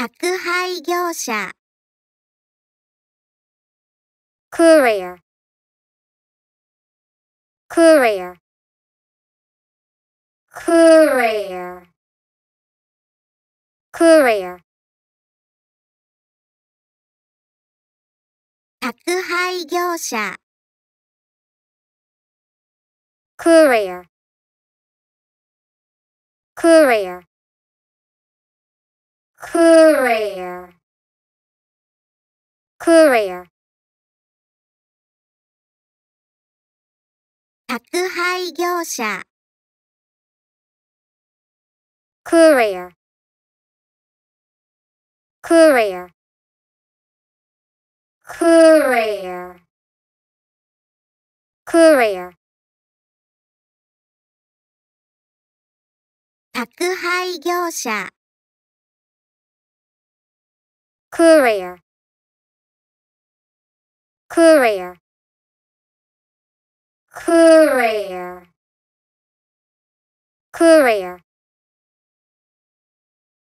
宅配業者 courier courier courier courier 宅配業者 courier courier courier courier 宅配業者 courier courier courier courier 宅配業者 courier courier courier courier